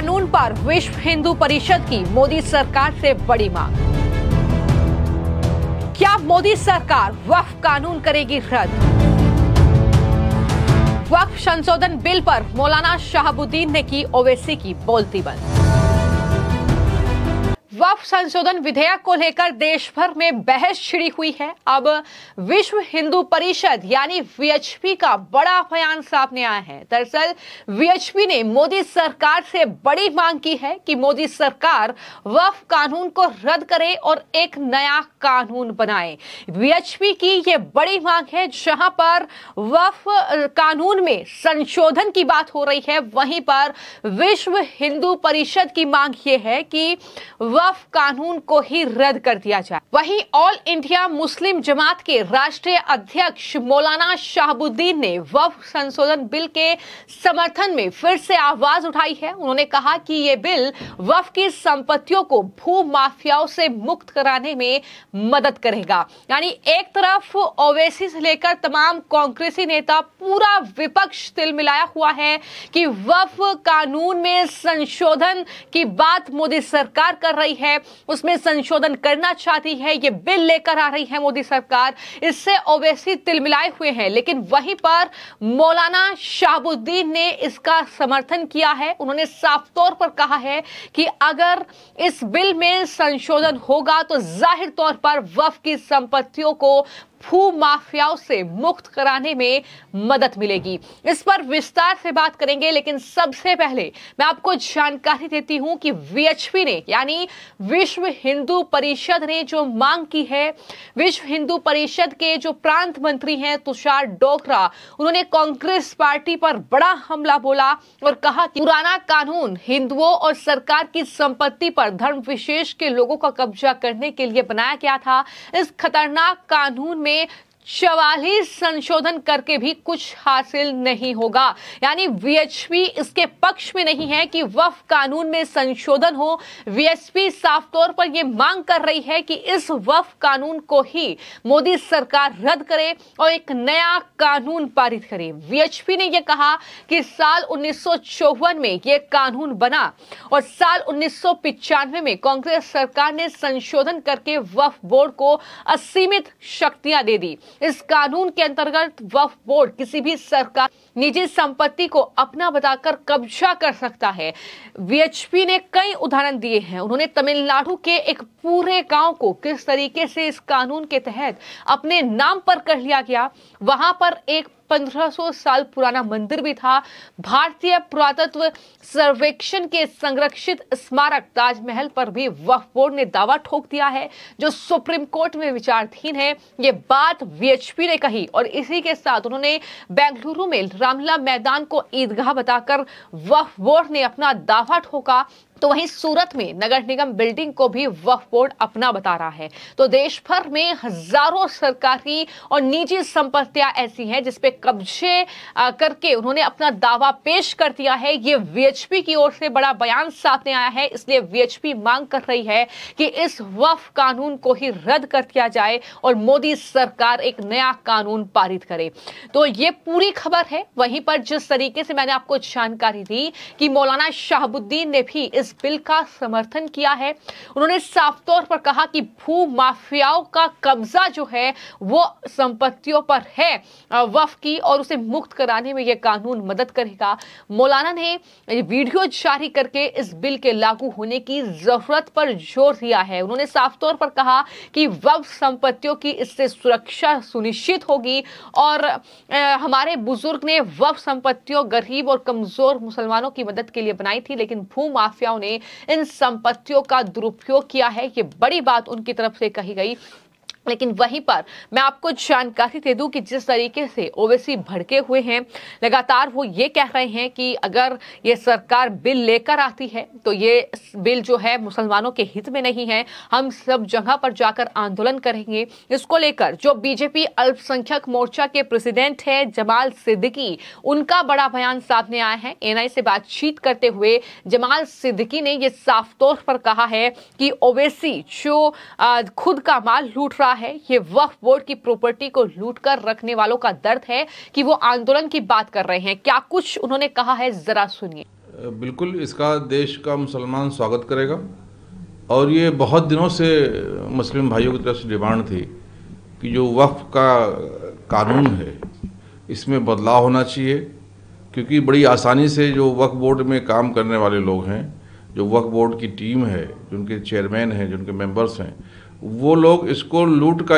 कानून पर विश्व हिंदू परिषद की मोदी सरकार से बड़ी मांग क्या मोदी सरकार वक्फ कानून करेगी रद्द वक्फ संशोधन बिल पर मौलाना शहाबुद्दीन ने की ओवैसी की बोलती बंद क्रॉप संशोधन विधेयक को लेकर देश भर में बहस छिड़ी हुई है अब विश्व हिंदू परिषद यानी वीएचपी का बड़ा बयान सामने आया है दरअसल वीएचपी ने मोदी सरकार से बड़ी मांग की है कि मोदी सरकार वफ कानून को रद्द करे और एक नया कानून बनाए वीएचपी की यह बड़ी मांग है जहां पर वफ कानून में संशोधन की बात हो रही है वहीं पर विश्व हिंदू परिषद की मांग यह है कि वफ कानून को ही रद्द कर दिया जाए वहीं ऑल इंडिया मुस्लिम जमात के राष्ट्रीय अध्यक्ष मौलाना शाहबुद्दीन ने वफ संशोधन बिल के समर्थन में फिर से आवाज उठाई है उन्होंने कहा कि ये बिल वफ की संपत्तियों को भू माफियाओं से मुक्त कराने में मदद करेगा यानी एक तरफ ओवेसी से लेकर तमाम कांग्रेसी नेता पूरा विपक्ष तिल मिलाया हुआ है कि वफ कानून में संशोधन की बात मोदी सरकार कर रही है है उसमें संशोधन करना चाहती है ये बिल लेकर आ रही है मोदी सरकार इससे ओवैसी तिलमिलाए हुए हैं लेकिन वहीं पर मौलाना शाहबुद्दीन ने इसका समर्थन किया है उन्होंने साफ तौर पर कहा है कि अगर इस बिल में संशोधन होगा तो जाहिर तौर पर वफ की संपत्तियों को भू माफियाओं से मुक्त कराने में मदद मिलेगी इस पर विस्तार से बात करेंगे लेकिन सबसे पहले मैं आपको जानकारी देती हूं कि वीएचपी ने यानी विश्व हिंदू परिषद ने जो मांग की है विश्व हिंदू परिषद के जो प्रांत मंत्री हैं तुषार डोकरा उन्होंने कांग्रेस पार्टी पर बड़ा हमला बोला और कहा कि पुराना कानून हिंदुओं और सरकार की संपत्ति पर धर्म विशेष के लोगों का कब्जा करने के लिए बनाया गया था इस खतरनाक कानून में में चवालीस संशोधन करके भी कुछ हासिल नहीं होगा यानी वीएचपी इसके पक्ष में नहीं है कि वफ कानून में संशोधन हो वीएचपी साफ तौर पर यह मांग कर रही है कि इस वफ कानून को ही मोदी सरकार रद्द करे और एक नया कानून पारित करे वीएचपी ने यह कहा कि साल उन्नीस में यह कानून बना और साल उन्नीस में कांग्रेस सरकार ने संशोधन करके वफ बोर्ड को असीमित शक्तियां दे दी इस कानून के अंतर्गत वफ बोर्ड किसी भी सरकार निजी संपत्ति को अपना बताकर कब्जा कर सकता है वीएचपी ने कई उदाहरण दिए हैं उन्होंने तमिलनाडु के एक पूरे गांव को किस तरीके से इस कानून के तहत अपने नाम पर कर लिया गया वहां पर एक 1500 साल पुराना मंदिर भी था भारतीय पुरातत्व सर्वेक्षण के संरक्षित स्मारक ताजमहल पर भी वक्फ बोर्ड ने दावा ठोक दिया है जो सुप्रीम कोर्ट में विचाराधीन है ये बात वीएचपी ने कही और इसी के साथ उन्होंने बेंगलुरु में रामला मैदान को ईदगाह बताकर वक्फ बोर्ड ने अपना दावा ठोका तो वहीं सूरत में नगर निगम बिल्डिंग को भी वक्फ बोर्ड अपना बता रहा है तो देश भर में हजारों सरकारी और निजी संपत्तियां ऐसी हैं जिसपे कब्जे करके उन्होंने अपना दावा पेश कर दिया है ये वीएचपी की ओर से बड़ा बयान सामने आया है इसलिए वीएचपी मांग कर रही है कि इस वफ कानून को ही रद्द कर दिया जाए और मोदी सरकार एक नया कानून पारित करे तो ये पूरी खबर है वहीं पर जिस तरीके से मैंने आपको जानकारी दी कि मौलाना शाहबुद्दीन ने भी इस इस बिल का समर्थन किया है उन्होंने साफ तौर पर कहा कि भू माफियाओं का कब्जा जो है वो संपत्तियों पर है वफ की और उसे मुक्त कराने में यह कानून मदद करेगा मौलाना ने वीडियो जारी करके इस बिल के लागू होने की जरूरत पर जोर दिया है उन्होंने साफ तौर पर कहा कि वफ संपत्तियों की इससे सुरक्षा सुनिश्चित होगी और हमारे बुजुर्ग ने वफ संपत्तियों गरीब और कमजोर मुसलमानों की मदद के लिए बनाई थी लेकिन भू माफियाओं उन्होंने इन संपत्तियों का दुरुपयोग किया है ये बड़ी बात उनकी तरफ से कही गई लेकिन वहीं पर मैं आपको जानकारी दे दूं कि जिस तरीके से ओवैसी भड़के हुए हैं लगातार वो ये कह रहे हैं कि अगर ये सरकार बिल लेकर आती है तो ये बिल जो है मुसलमानों के हित में नहीं है हम सब जगह पर जाकर आंदोलन करेंगे इसको लेकर जो बीजेपी अल्पसंख्यक मोर्चा के प्रेसिडेंट है जमाल सिद्दीकी उनका बड़ा बयान सामने आया है एनआई से बातचीत करते हुए जमाल सिद्दीकी ने यह साफ तौर पर कहा है कि ओवैसी जो खुद का माल लूट रहा रहा है ये वक्फ बोर्ड की प्रॉपर्टी को लूट कर रखने वालों का दर्द है कि वो आंदोलन की बात कर रहे हैं क्या कुछ उन्होंने कहा है जरा सुनिए बिल्कुल इसका देश का मुसलमान स्वागत करेगा और ये बहुत दिनों से मुस्लिम भाइयों की तरफ से डिमांड थी कि जो वक्फ का कानून है इसमें बदलाव होना चाहिए क्योंकि बड़ी आसानी से जो वक्फ बोर्ड में काम करने वाले लोग हैं जो वक्फ बोर्ड की टीम है जिनके चेयरमैन हैं जिनके मेंबर्स हैं वो लोग इसको लूट का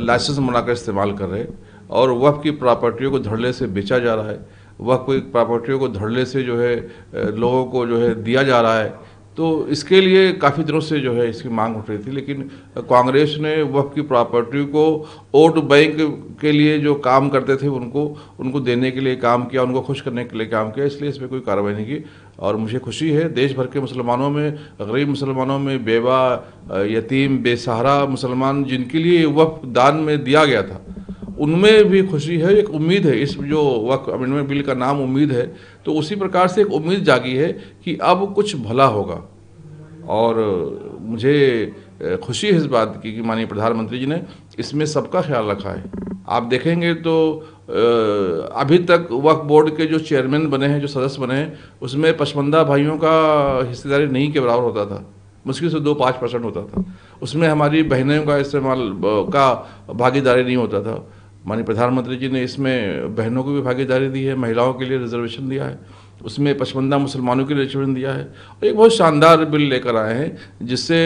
लाइसेंस बनाकर इस्तेमाल कर रहे हैं और वफ की प्रॉपर्टियों को धड़ले से बेचा जा रहा है वक्त की प्रॉपर्टियों को धड़ले से जो है लोगों को जो है दिया जा रहा है तो इसके लिए काफ़ी दिनों से जो है इसकी मांग उठ रही थी लेकिन कांग्रेस ने वफ की प्रॉपर्टी को वोट बैंक के लिए जो काम करते थे उनको उनको देने के लिए काम किया उनको खुश करने के लिए काम किया इसलिए इस पर कोई कार्रवाई नहीं की और मुझे खुशी है देश भर के मुसलमानों में गरीब मुसलमानों में बेवा यतीम बेसहारा मुसलमान जिनके लिए वफ दान में दिया गया था उनमें भी खुशी है एक उम्मीद है इस जो वक्फ अमेंडमेंट बिल का नाम उम्मीद है तो उसी प्रकार से एक उम्मीद जागी है कि अब कुछ भला होगा और मुझे खुशी है इस बात की कि माननीय प्रधानमंत्री जी ने इसमें सबका ख्याल रखा है आप देखेंगे तो अभी तक वक्फ बोर्ड के जो चेयरमैन बने हैं जो सदस्य बने हैं उसमें पसमंदा भाइयों का हिस्सेदारी नहीं के बराबर होता था मुश्किल से दो पाँच परसेंट होता था उसमें हमारी बहनों का इस्तेमाल का भागीदारी नहीं होता था माननीय प्रधानमंत्री जी ने इसमें बहनों को भी भागीदारी दी है महिलाओं के लिए रिजर्वेशन दिया है उसमें पचपंदा मुसलमानों के लिए रिजर्वेशन दिया है और एक बहुत शानदार बिल लेकर आए हैं जिससे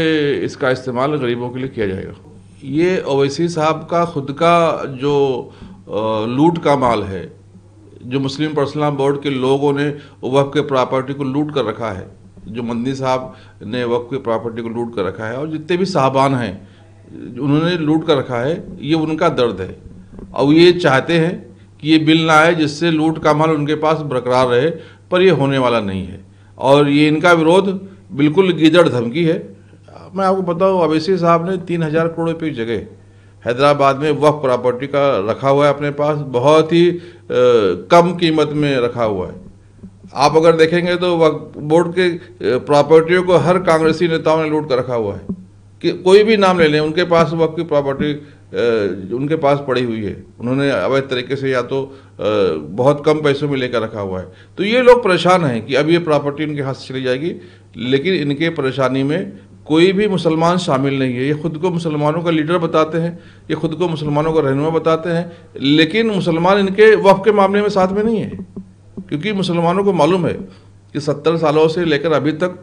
इसका इस्तेमाल गरीबों के लिए किया जाएगा ये ओवैसी साहब का खुद का जो लूट का माल है जो मुस्लिम पर्सनल बोर्ड के लोगों ने वफ के प्रॉपर्टी को लूट कर रखा है जो मंदी साहब ने वक्फ़ के प्रॉपर्टी को लूट कर रखा है और जितने भी साहबान हैं उन्होंने लूट कर रखा है ये उनका दर्द है और ये चाहते हैं कि ये बिल ना आए जिससे लूट का माल उनके पास बरकरार रहे पर ये होने वाला नहीं है और ये इनका विरोध बिल्कुल गिजड़ धमकी है मैं आपको बताऊँ अवैसी साहब ने तीन हज़ार करोड़ रुपये की जगह हैदराबाद में वह प्रॉपर्टी का रखा हुआ है अपने पास बहुत ही आ, कम कीमत में रखा हुआ है आप अगर देखेंगे तो वक्फ बोर्ड के प्रॉपर्टियों को हर कांग्रेसी नेताओं ने लूट कर रखा हुआ है कि कोई भी नाम ले लें उनके पास वक्त की प्रॉपर्टी उनके पास पड़ी हुई है उन्होंने अवैध तरीके से या तो बहुत कम पैसों में लेकर रखा हुआ है तो ये लोग परेशान हैं कि अब ये प्रॉपर्टी उनके हाथ से चली जाएगी लेकिन इनके परेशानी में कोई भी मुसलमान शामिल नहीं है ये खुद को मुसलमानों का लीडर बताते हैं ये खुद को मुसलमानों का रहनुमा बताते हैं लेकिन मुसलमान इनके वफ के मामले में साथ में नहीं है क्योंकि मुसलमानों को मालूम है कि सत्तर सालों से लेकर अभी तक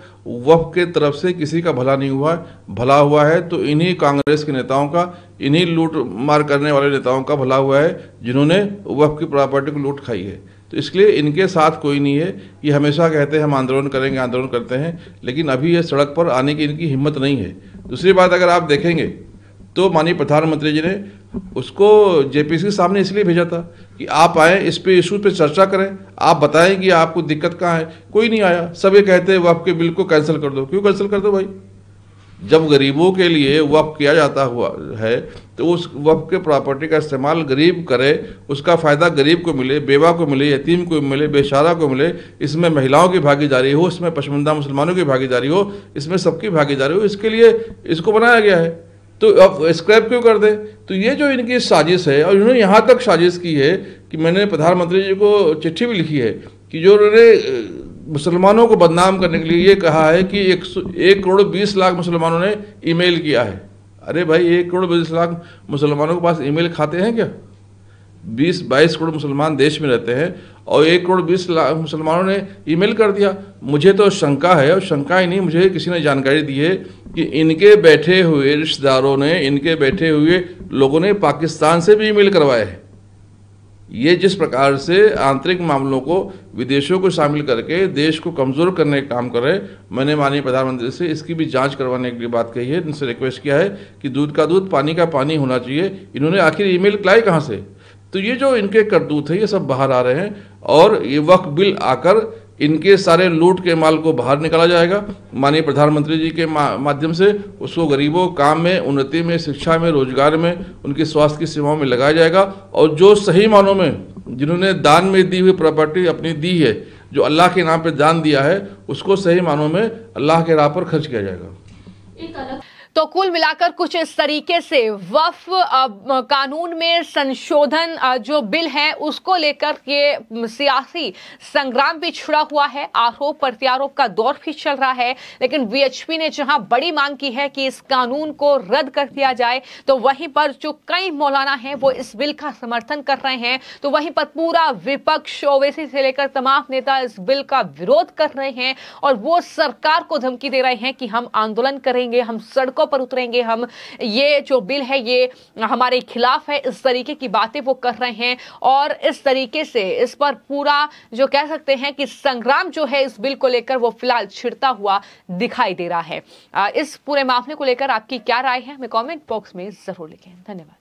वफ के तरफ से किसी का भला नहीं हुआ भला हुआ है तो इन्हीं कांग्रेस के नेताओं का इन्हीं लूट मार करने वाले नेताओं का भला हुआ है जिन्होंने वफ की प्रॉपर्टी को लूट खाई है तो इसलिए इनके साथ कोई नहीं है ये हमेशा कहते हैं हम आंदोलन करेंगे आंदोलन करते हैं लेकिन अभी ये सड़क पर आने की इनकी हिम्मत नहीं है दूसरी बात अगर आप देखेंगे तो माननीय प्रधानमंत्री जी ने उसको जेपीसी के सामने इसलिए भेजा था कि आप आए इस पे इशू पे चर्चा करें आप बताएं कि आपको दिक्कत कहाँ है कोई नहीं आया सब ये कहते हैं वफ के बिल को कैंसिल कर दो क्यों कैंसिल कर दो भाई जब गरीबों के लिए वफ किया जाता हुआ है तो उस वफ के प्रॉपर्टी का इस्तेमाल गरीब करे उसका फ़ायदा गरीब को मिले बेवा को मिले यतीम को मिले बेशारा को मिले इसमें महिलाओं की भागीदारी हो इसमें पशमंदा मुसलमानों की भागीदारी हो इसमें सबकी भागीदारी हो इसके लिए इसको बनाया गया है तो अब स्क्रैप क्यों कर दें तो ये जो इनकी साजिश है और इन्होंने यहाँ तक साजिश की है कि मैंने प्रधानमंत्री जी को चिट्ठी भी लिखी है कि जो उन्होंने मुसलमानों को बदनाम करने के लिए ये कहा है कि एक, एक करोड़ बीस लाख मुसलमानों ने ईमेल किया है अरे भाई एक करोड़ बीस लाख मुसलमानों के पास ईमेल खाते हैं क्या बीस बाईस करोड़ मुसलमान देश में रहते हैं और एक करोड़ बीस लाख मुसलमानों ने ईमेल कर दिया मुझे तो शंका है और शंका ही नहीं मुझे किसी ने जानकारी दी है कि इनके बैठे हुए रिश्तेदारों ने इनके बैठे हुए लोगों ने पाकिस्तान से भी ईमेल करवाए हैं ये जिस प्रकार से आंतरिक मामलों को विदेशों को शामिल करके देश को कमज़ोर करने का काम कर रहे मैंने माननीय प्रधानमंत्री से इसकी भी जांच करवाने के लिए बात कही है इनसे रिक्वेस्ट किया है कि दूध का दूध पानी का पानी होना चाहिए इन्होंने आखिर ईमेल लाए कहाँ से तो ये जो इनके करतूत हैं ये सब बाहर आ रहे हैं और ये वक्त बिल आकर इनके सारे लूट के माल को बाहर निकाला जाएगा माननीय प्रधानमंत्री जी के माध्यम से उसको गरीबों काम में उन्नति में शिक्षा में रोजगार में उनके स्वास्थ्य की सेवाओं में लगाया जाएगा और जो सही मानों में जिन्होंने दान में दी हुई प्रॉपर्टी अपनी दी है जो अल्लाह के नाम पर दान दिया है उसको सही मानों में अल्लाह के राह पर खर्च किया जाएगा तो कुल मिलाकर कुछ इस तरीके से वफ कानून में संशोधन जो बिल है उसको लेकर ये सियासी संग्राम भी छुड़ा हुआ है आरोप प्रत्यारोप का दौर भी चल रहा है लेकिन वीएचपी ने जहां बड़ी मांग की है कि इस कानून को रद्द कर दिया जाए तो वहीं पर जो कई मौलाना हैं वो इस बिल का समर्थन कर रहे हैं तो वहीं पर पूरा विपक्ष ओवैसी से लेकर तमाम नेता इस बिल का विरोध कर रहे हैं और वो सरकार को धमकी दे रहे हैं कि हम आंदोलन करेंगे हम सड़कों पर उतरेंगे हम ये जो बिल है ये हमारे खिलाफ है इस तरीके की बातें वो कर रहे हैं और इस तरीके से इस पर पूरा जो कह सकते हैं कि संग्राम जो है इस बिल को लेकर वो फिलहाल छिड़ता हुआ दिखाई दे रहा है इस पूरे मामले को लेकर आपकी क्या राय है हमें कॉमेंट बॉक्स में जरूर लिखें धन्यवाद